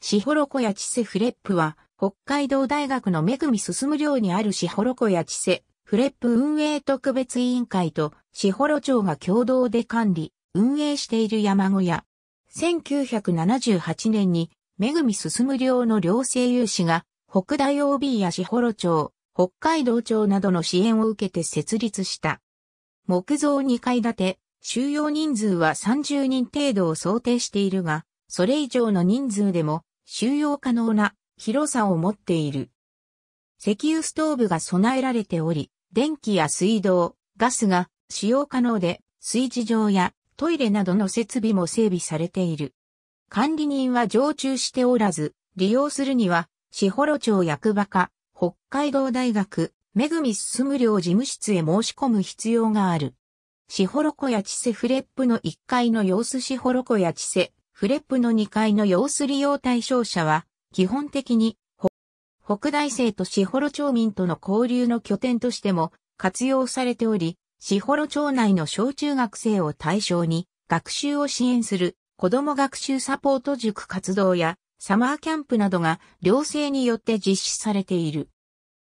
シホロコやチセフレップは、北海道大学のめぐみ進寮にあるシホロコやチセフレップ運営特別委員会とシホロ町が共同で管理、運営している山小屋。1978年に、めぐみ進寮の寮生有志が、北大 OB やシホロ町、北海道町などの支援を受けて設立した。木造2階建て、収容人数は30人程度を想定しているが、それ以上の人数でも収容可能な広さを持っている。石油ストーブが備えられており、電気や水道、ガスが使用可能で、水事場やトイレなどの設備も整備されている。管理人は常駐しておらず、利用するには、四幌町役場か、北海道大学、めぐみ進寮事務室へ申し込む必要がある。四幌小や千世フレップの1階の様子四幌小や千世フレップの2階の用子利用対象者は、基本的に、北大生と四幌町民との交流の拠点としても活用されており、四幌町内の小中学生を対象に学習を支援する子ども学習サポート塾活動やサマーキャンプなどが寮生によって実施されている。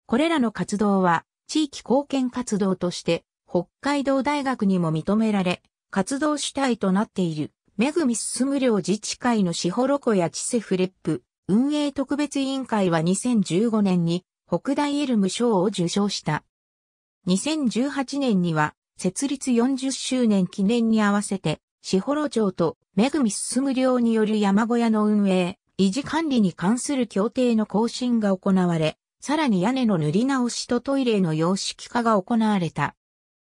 これらの活動は地域貢献活動として北海道大学にも認められ活動主体となっている。めぐみ進領自治会のしほろこやチセフレップ、運営特別委員会は2015年に北大エルム賞を受賞した。2018年には設立40周年記念に合わせて、しほろ町とめぐみ進領による山小屋の運営、維持管理に関する協定の更新が行われ、さらに屋根の塗り直しとトイレの様式化が行われた。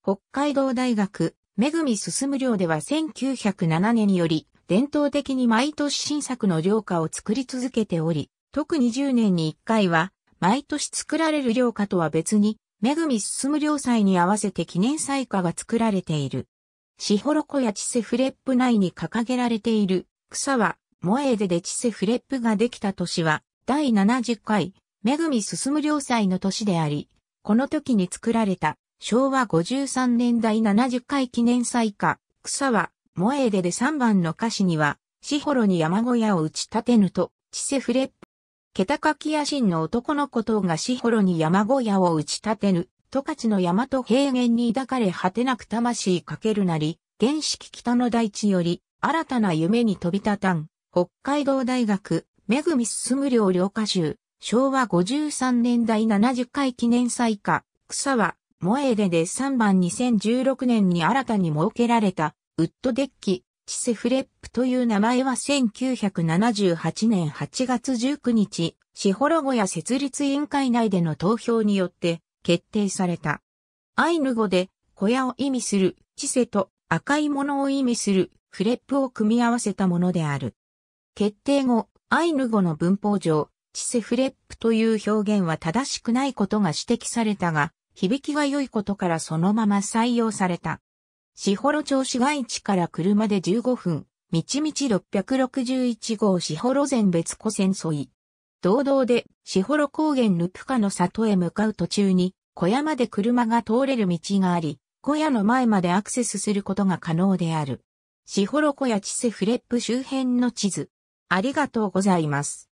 北海道大学めぐみ進む寮では1907年により、伝統的に毎年新作の寮歌を作り続けており、特に10年に1回は、毎年作られる寮歌とは別に、めぐみ進む寮祭に合わせて記念祭歌が作られている。シホロコやチセフレップ内に掲げられている草は、モエーデでチセフレップができた年は、第70回、めぐみ進む寮祭の年であり、この時に作られた昭和53年代70回記念祭歌、草は、萌えでで3番の歌詞には、しほろに山小屋を打ち立てぬと、ちせふれけケタカキヤシンの男の子とがしほろに山小屋を打ち立てぬ、十勝の山と平原に抱かれ果てなく魂かけるなり、原式北の大地より、新たな夢に飛び立たん、北海道大学、めぐみ進む両量歌集、昭和53年代70回記念祭歌、草は、モエーデで3番2016年に新たに設けられた、ウッドデッキ、チセフレップという名前は1978年8月19日、シホロゴや設立委員会内での投票によって決定された。アイヌ語で小屋を意味するチセと赤いものを意味するフレップを組み合わせたものである。決定後、アイヌ語の文法上、チセフレップという表現は正しくないことが指摘されたが、響きが良いことからそのまま採用された。四幌町市街地から車で15分、道道661号四幌前別湖線沿い。道道で四幌高原ルプカの里へ向かう途中に、小屋まで車が通れる道があり、小屋の前までアクセスすることが可能である。四幌小屋地瀬。フレップ周辺の地図。ありがとうございます。